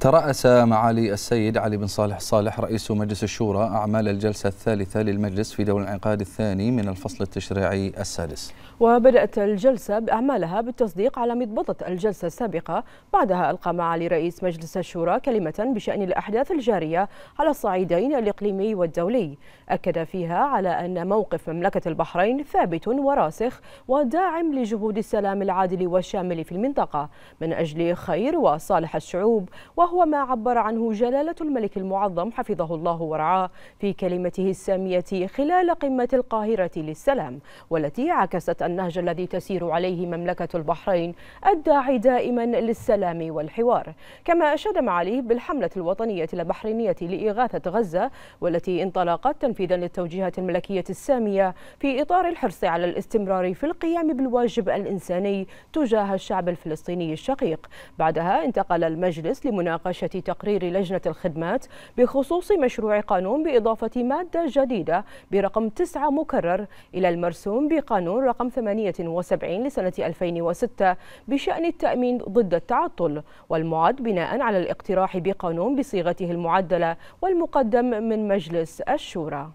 ترأس معالي السيد علي بن صالح صالح رئيس مجلس الشورى أعمال الجلسة الثالثة للمجلس في دور الانعقاد الثاني من الفصل التشريعي السادس وبدأت الجلسة بأعمالها بالتصديق على مضبطة الجلسة السابقة بعدها ألقى معالي رئيس مجلس الشورى كلمة بشأن الأحداث الجارية على الصعيدين الإقليمي والدولي أكد فيها على أن موقف مملكة البحرين ثابت وراسخ وداعم لجهود السلام العادل والشامل في المنطقة من أجل خير وصالح الشعوب وهو ما عبر عنه جلالة الملك المعظم حفظه الله ورعاه في كلمته السامية خلال قمة القاهرة للسلام والتي عكست النهج الذي تسير عليه مملكة البحرين الداعي دائما للسلام والحوار كما أشاد معالي بالحملة الوطنية البحرينية لإغاثة غزة والتي انطلقت تنفيذا للتوجيهات الملكية السامية في إطار الحرص على الاستمرار في القيام بالواجب الإنساني تجاه الشعب الفلسطيني الشقيق بعدها انتقل المجلس لمناقشة مناقشة تقرير لجنة الخدمات بخصوص مشروع قانون بإضافة مادة جديدة برقم 9 مكرر إلى المرسوم بقانون رقم 78 لسنة 2006 بشأن التأمين ضد التعطل والمعد بناء على الاقتراح بقانون بصيغته المعدلة والمقدم من مجلس الشورى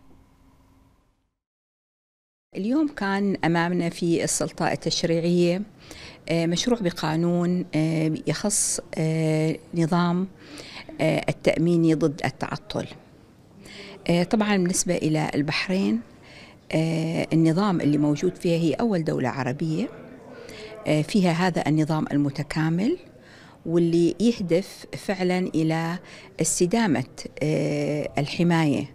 اليوم كان امامنا في السلطه التشريعيه آه، مشروع بقانون آه، يخص آه، نظام التأميني ضد التعطل طبعا بالنسبة إلى البحرين النظام اللي موجود فيها هي أول دولة عربية فيها هذا النظام المتكامل واللي يهدف فعلا إلى استدامة الحماية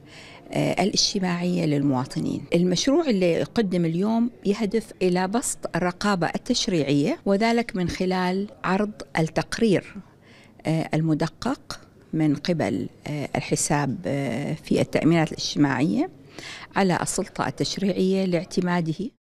آه، الاجتماعية للمواطنين المشروع اللي قدم اليوم يهدف إلى بسط الرقابة التشريعية وذلك من خلال عرض التقرير آه، المدقق من قبل آه، الحساب في التأمينات الاجتماعية على السلطة التشريعية لاعتماده